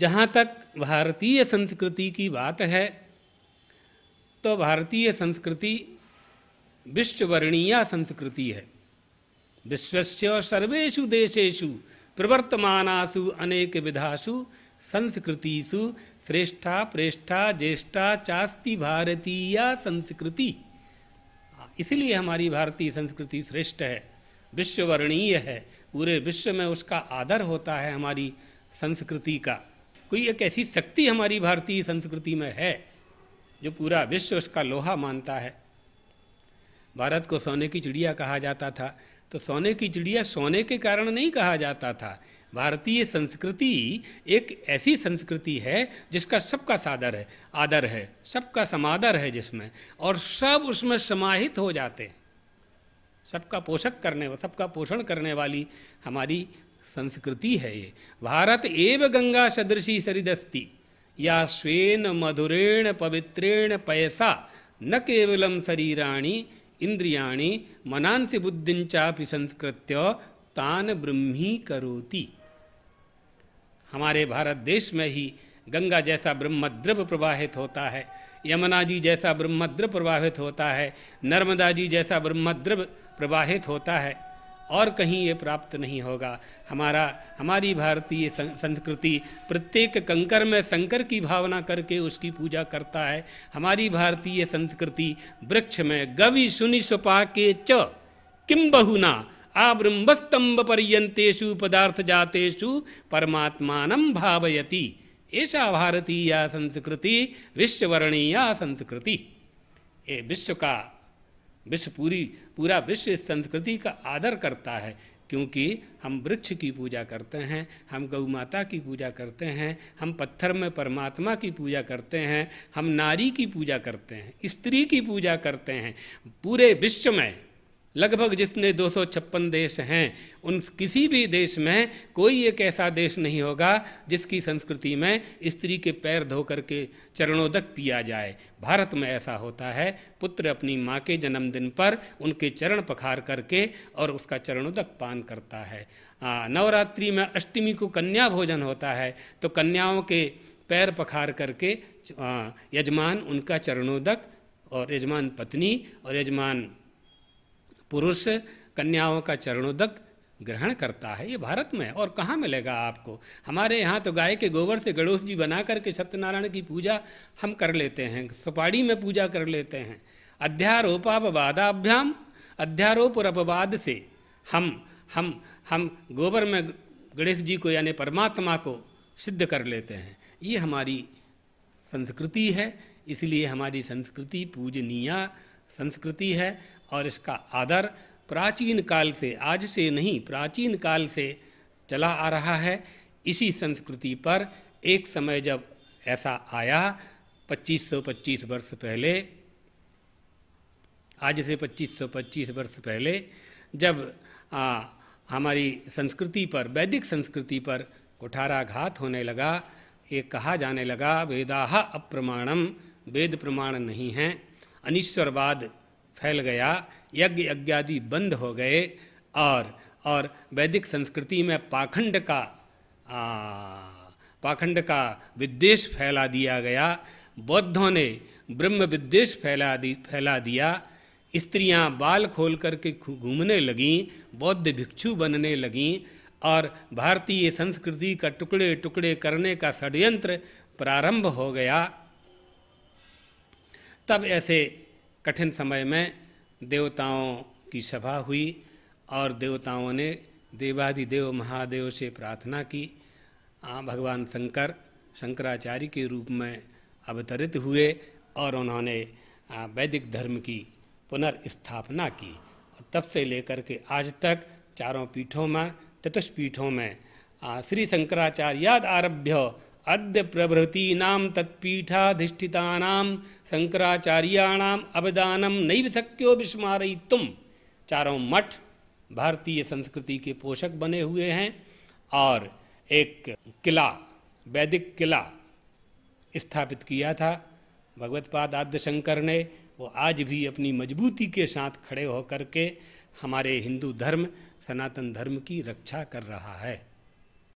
जहाँ तक भारतीय संस्कृति की बात है तो भारतीय संस्कृति विश्ववर्णीय संस्कृति है विश्वस्य सर्वेशु देशेशु प्रवर्तमानसु अनेक विधासु संस्कृतिषु श्रेष्ठा प्रेष्ठा ज्येष्ठा चास्ति भारतीय संस्कृति इसलिए हमारी भारतीय संस्कृति श्रेष्ठ है विश्ववर्णीय है पूरे विश्व में उसका आदर होता है हमारी संस्कृति का कोई एक ऐसी शक्ति हमारी भारतीय संस्कृति में है जो पूरा विश्व उसका लोहा मानता है भारत को सोने की चिड़िया कहा जाता था तो सोने की चिड़िया सोने के कारण नहीं कहा जाता था भारतीय संस्कृति एक ऐसी संस्कृति है जिसका सबका सादर है आदर है सबका समादर है जिसमें और सब उसमें समाहित हो जाते सबका पोषक करने सबका पोषण करने वाली हमारी संस्कृति है ये भारत एव गंगा सदृशी सरिदस्ती या स्वेन मधुरेण पवित्रेण पैसा न केवलम शरीराणी इंद्रियाणी मनांसि बुद्धिंचापि संस्कृत्य तान ब्रह्मी करोति हमारे भारत देश में ही गंगा जैसा ब्रह्मद्रव प्रवाहित होता है यमुना जी जैसा ब्रह्मद्रव प्रवाहित होता है नर्मदा जी जैसा ब्रह्मद्रव प्रवाहित होता है और कहीं ये प्राप्त नहीं होगा हमारा हमारी भारतीय संस्कृति प्रत्येक कंकर में शंकर की भावना करके उसकी पूजा करता है हमारी भारतीय संस्कृति वृक्ष में गवि सुनि स्वपा के च किम बहुना आब्रम्भस्तंभ पर्यंतेशु पदार्थ जातेषु परमात्मान भावयति ऐसा भारतीय संस्कृति विश्ववर्णीय संस्कृति ये विश्व का विश्व पूरी पूरा विश्व संस्कृति का आदर करता है क्योंकि हम वृक्ष की पूजा करते हैं हम गौ माता की पूजा करते हैं हम पत्थर में परमात्मा की पूजा करते हैं हम नारी की पूजा करते हैं स्त्री की पूजा करते हैं पूरे विश्व में लगभग जितने दो देश हैं उन किसी भी देश में कोई एक ऐसा देश नहीं होगा जिसकी संस्कृति में स्त्री के पैर धो के चरणोदक पिया जाए भारत में ऐसा होता है पुत्र अपनी माँ के जन्मदिन पर उनके चरण पखार करके और उसका चरणोदक पान करता है नवरात्रि में अष्टमी को कन्या भोजन होता है तो कन्याओं के पैर पखार करके यजमान उनका चरणोदक और यजमान पत्नी और यजमान पुरुष कन्याओं का चरणोदक ग्रहण करता है ये भारत में और कहाँ मिलेगा आपको हमारे यहाँ तो गाय के गोबर से गणोश जी बना करके सत्यनारायण की पूजा हम कर लेते हैं सुपाड़ी में पूजा कर लेते हैं अध्यारोपापवादाभ्याम अध्यारोप और अपवाद से हम हम हम गोबर में गणेश जी को यानी परमात्मा को सिद्ध कर लेते हैं ये हमारी संस्कृति है इसलिए हमारी संस्कृति पूजनीय संस्कृति है और इसका आदर प्राचीन काल से आज से नहीं प्राचीन काल से चला आ रहा है इसी संस्कृति पर एक समय जब ऐसा आया 2525 वर्ष पहले आज से 2525 वर्ष पहले जब आ, हमारी संस्कृति पर वैदिक संस्कृति पर कुठाराघात होने लगा ये कहा जाने लगा वेदाह अप्रमाणम वेद प्रमाण नहीं हैं अनिश्वरवाद फैल गया यज्ञ यज्ञादि बंद हो गए और और वैदिक संस्कृति में पाखंड का आ, पाखंड का विद्वेश फैला दिया गया बौद्धों ने ब्रह्म विद्वेश फैला दी फैला दिया स्त्रियां बाल खोल करके घूमने लगीं बौद्ध भिक्षु बनने लगीं और भारतीय संस्कृति का टुकड़े टुकड़े करने का षड्यंत्र प्रारंभ हो गया तब ऐसे कठिन समय में देवताओं की सभा हुई और देवताओं ने देवादिदेव महादेव से प्रार्थना की भगवान शंकर शंकराचार्य के रूप में अवतरित हुए और उन्होंने वैदिक धर्म की पुनर्स्थापना की और तब से लेकर के आज तक चारों पीठों में चतुष्पीठों में श्री याद आरभ्य अद्य प्रभृतीनाम तत्पीठाधिष्ठितानाम शंकराचार्याणाम अवदानम नई शक्यो विस्मारयी तुम चारों मठ भारतीय संस्कृति के पोषक बने हुए हैं और एक किला वैदिक किला स्थापित किया था भगवतपाद आद्य शंकर ने वो आज भी अपनी मजबूती के साथ खड़े होकर के हमारे हिंदू धर्म सनातन धर्म की रक्षा कर रहा है